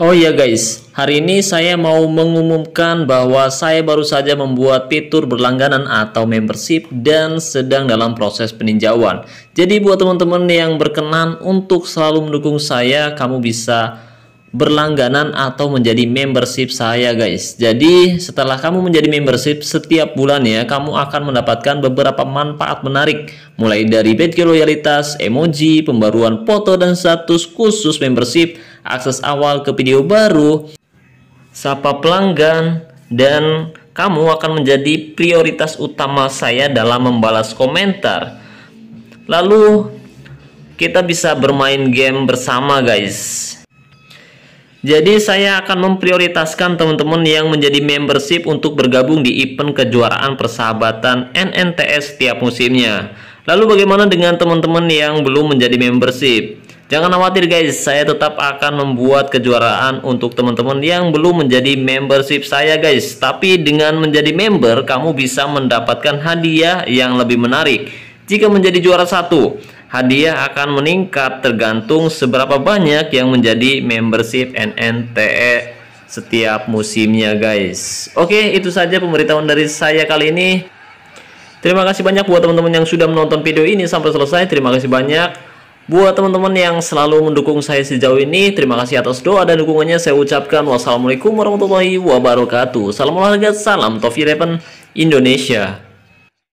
Oh iya guys, hari ini saya mau mengumumkan bahwa saya baru saja membuat fitur berlangganan atau membership dan sedang dalam proses peninjauan. Jadi buat teman-teman yang berkenan untuk selalu mendukung saya, kamu bisa berlangganan atau menjadi membership saya guys jadi setelah kamu menjadi membership setiap bulan ya kamu akan mendapatkan beberapa manfaat menarik mulai dari badge loyalitas, emoji, pembaruan foto dan status khusus membership akses awal ke video baru sapa pelanggan dan kamu akan menjadi prioritas utama saya dalam membalas komentar lalu kita bisa bermain game bersama guys jadi saya akan memprioritaskan teman-teman yang menjadi membership untuk bergabung di event kejuaraan persahabatan NNTS setiap musimnya. Lalu bagaimana dengan teman-teman yang belum menjadi membership? Jangan khawatir guys, saya tetap akan membuat kejuaraan untuk teman-teman yang belum menjadi membership saya guys. Tapi dengan menjadi member, kamu bisa mendapatkan hadiah yang lebih menarik. Jika menjadi juara satu, hadiah akan meningkat tergantung seberapa banyak yang menjadi membership NNTE setiap musimnya guys. Oke, itu saja pemberitahuan dari saya kali ini. Terima kasih banyak buat teman-teman yang sudah menonton video ini sampai selesai. Terima kasih banyak. Buat teman-teman yang selalu mendukung saya sejauh ini, terima kasih atas doa dan dukungannya. Saya ucapkan wassalamualaikum warahmatullahi wabarakatuh. Salam olahraga, salam Tofi Repen Indonesia.